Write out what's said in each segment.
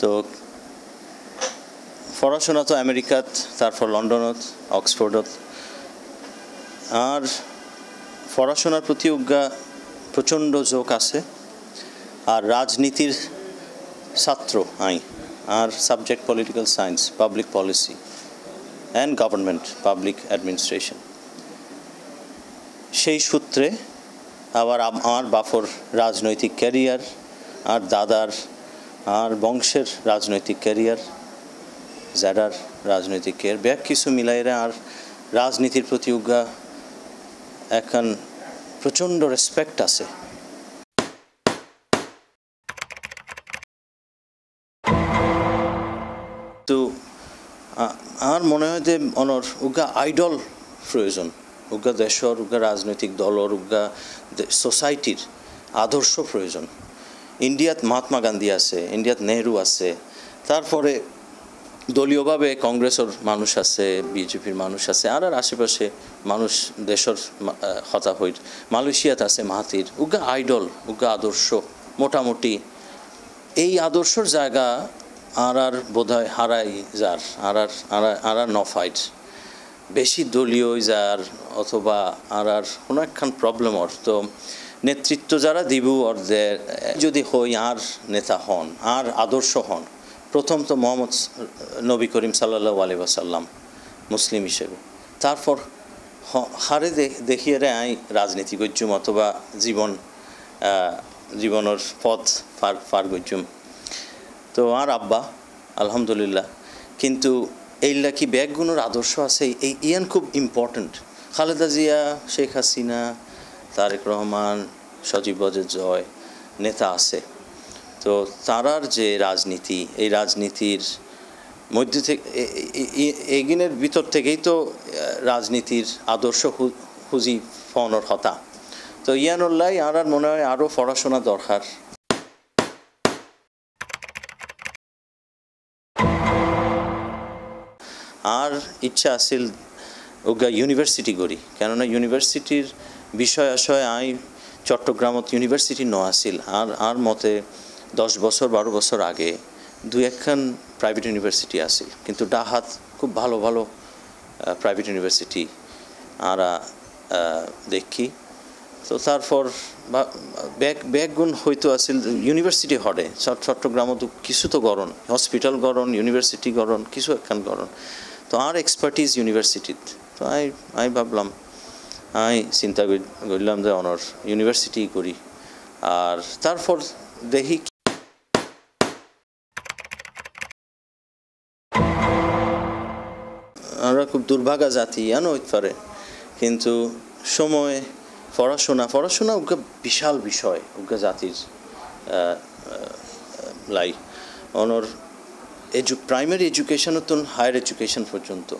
তো পড়াশোনা তো আমেরিকাত তারপর লন্ডনত অক্সফোর্ডত আর পড়াশোনার প্রতি প্রচণ্ড যোগ আছে আর রাজনীতির ছাত্র I R subject political science public policy and government public administration সেই সূত্রে আবার আমার বাফর রাজনৈতিক ক্যারিয়ার আর দাদার আর বংশের রাজনৈতিক ক্যারিয়ার জ্যাডার রাজনৈতিক ক্যারিয়ার ব্যাক কিছু মিলাইরা আর রাজনীতির প্রতি উজ্ঞা এখন প্রচণ্ড রেসপেক্ট আছে তো আমার মনে হয় যে অনর উজ্ঞা আইডল প্রয়োজন উজ্ঞা দেশর উজ্ঞা রাজনৈতিক দলর উজ্ঞা সোসাইটির আদর্শ প্রয়োজন ইন্ডিয়াত মহাত্মা গান্ধী আছে ইন্ডিয়াত নেহরু আছে তারপরে দলীয়ভাবে কংগ্রেসের মানুষ আছে বিজেপির মানুষ আছে আর আর আশেপাশে মানুষ দেশের হতা হইত মালয়েশিয়াত আছে মাহাতির উগা আইডল উগা আদর্শ মোটামুটি এই আদর্শর জায়গা আর আর বোধহয় হারাই যার আর আর আর আর নফাইট বেশি দলীয় যার অথবা আর আর কোনো একখান প্রবলেম অর তো নেতৃত্ব যারা দিবু অর্ধের যদি হই আর নেতা হন আর আদর্শ হন প্রথম তো মোহাম্মদ নবী করিম সাল্লা আলী ওয়াসাল্লাম মুসলিম হিসেবে তারপর হারে দেখিয়ে রে আই রাজনীতি গজ্জুম অথবা জীবন জীবনের পথ ফার ফার গজ্জুম তো আর আব্বা আলহামদুলিল্লাহ কিন্তু এইলা কি ব্যাগগুলোর আদর্শ আছে এই ইয়ান খুব ইম্পর্টেন্ট খালেদা জিয়া শেখ হাসিনা তারেক রহমান সজীব বজের জয় নেতা আছে তো তারার যে রাজনীতি এই রাজনীতির মধ্যে থেকে এগিনের ভিতর থেকেই তো রাজনীতির আদর্শ খুঁজি ফনর হতা তো ইয়ানুল্লাহ আর মনে হয় আরও পড়াশোনা দরকার আর ইচ্ছা আছিল ওগা ইউনিভার্সিটি করি কেননা ইউনিভার্সিটির বিষয় আশয় আই চট্টগ্রামত ইউনিভার্সিটি ন আসিল আর আর মতে দশ বছর বারো বছর আগে দুই একখান প্রাইভেট ইউনিভার্সিটি আছিল কিন্তু ডাহাত খুব ভালো ভালো প্রাইভেট ইউনিভার্সিটি আরা দেখি তো তারপর ব্যাগ ব্যাগগুণ হয়তো আছিল ইউনিভার্সিটি হরে চট্টগ্রামত কিছু তো গরণ হসপিটাল গরণ ইউনিভার্সিটি গরণ কিছু একখান গরণ তো আর এক্সপার্টিজ ইউনিভার্সিটিত তো আমি আমি ভাবলাম আমি চিন্তা করলাম যে অনার্স ইউনিভার্সিটি করি আর তারপর দেখি আমরা খুব দুর্ভাগা জাতি জানো হইতে পারে কিন্তু সময় পড়াশোনা পড়াশোনা ওকে বিশাল বিষয় ওকে জাতির লাই অনর এজু প্রাইমারি এডুকেশন তো হায়ার এডুকেশন পর্যন্ত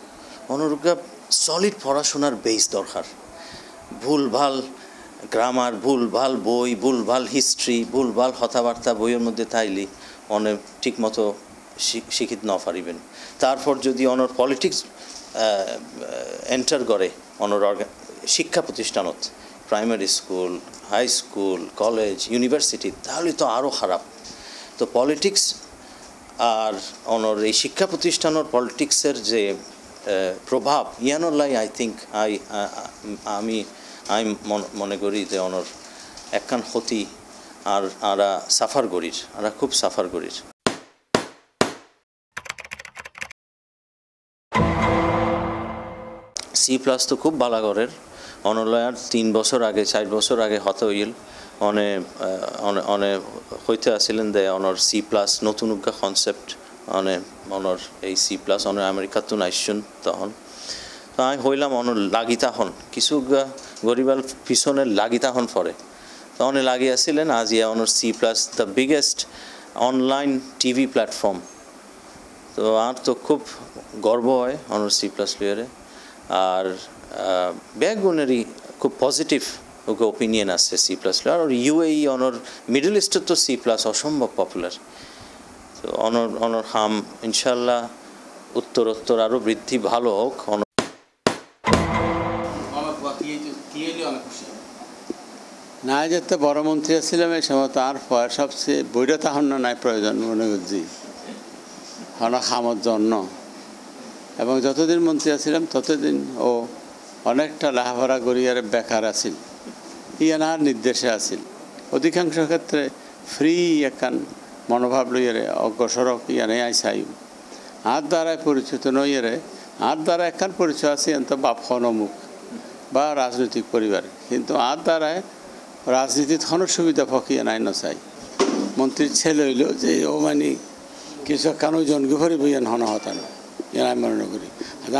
অনুরূপা সলিড পড়াশোনার বেস দরকার ভুল ভাল গ্রামার ভুল ভাল বই ভুল ভাল হিস্ট্রি ভুল ভাল কথাবার্তা বইয়ের মধ্যে থাইলে অনেক ঠিকমতো শিক্ষিত না পারিবেন তারপর যদি অনর পলিটিক্স এন্টার করে অনর শিক্ষা প্রতিষ্ঠানত primary school high school college university তাহলে তো আরও খারাপ তো পলিটিক্স আর অনর এই শিক্ষা প্রতিষ্ঠানের পলিটিক্সের যে প্রভাব লাই আই থিঙ্ক আই আমি আই মনে করি যে অনর একখান ক্ষতি আর আরা সাফার করির আরা খুব সাফার করির সি প্লাস তো খুব ভালো করের অনলায়ার তিন বছর আগে চার বছর আগে হত হইল অনে অনে হইতে আসিলেন দে অনর সি প্লাস নতুন কনসেপ্ট মানে অনর এই সি প্লাস অনর আমেরিকা তো আইসুন তখন তো আমি হইলাম অনর লাগি তখন কিছু গরিবাল পিছনে লাগি তখন পরে তখন লাগিয়েছিলেন আজ ইয়া অনর C plus the biggest online TV platform তো আর তো খুব গর্ব হয় অনর সি প্লাস প্লেয়ারে আর ব্যাকগুণেরই খুব পজিটিভ ওকে ওপিনিয়ন আসছে সি প্লাস প্লেয়ার আর ইউএই e অনর মিডল ইস্টের তো সি প্লাস অসম্ভব পপুলার অনর অনর হাম ইনশাল্লাহ উত্তরোত্তর আরও বৃদ্ধি ভালো হোক না যে যেতে বড় মন্ত্রী আসছিলাম এই সময় তার পর সবচেয়ে বৈরা তাহন্য নাই প্রয়োজন মনে করছি হন হামর জন্য এবং যতদিন মন্ত্রী আছিলাম ততদিন ও অনেকটা লাহাভরা গড়িয়ার বেকার আছিল ইয়ানার নির্দেশে আছিল অধিকাংশ ক্ষেত্রে ফ্রি একান মনোভাব লইয়ারে অগ্রসরক আই আইসাই আর দ্বারাই পরিচিত নইয়ারে আর দ্বারা একখান পরিচয় আছে এত বাপ হনমুখ বা রাজনৈতিক পরিবার কিন্তু আর দ্বারাই রাজনীতিত হন সুবিধা ফকিয়ে নাই নচাই মন্ত্রীর ছেলে হইল যে ও মানে কিছু কেন জনকে ভরে বইয়েন হন হতানো এরাই আমি মনে করি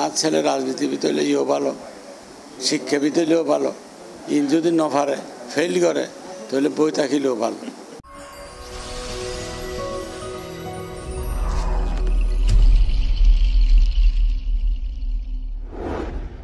আর ছেলে রাজনীতি হইলে ইও ভালো শিক্ষা হইলেও ভালো ইন যদি নভারে ফেল করে তাহলে বই থাকিলেও ভালো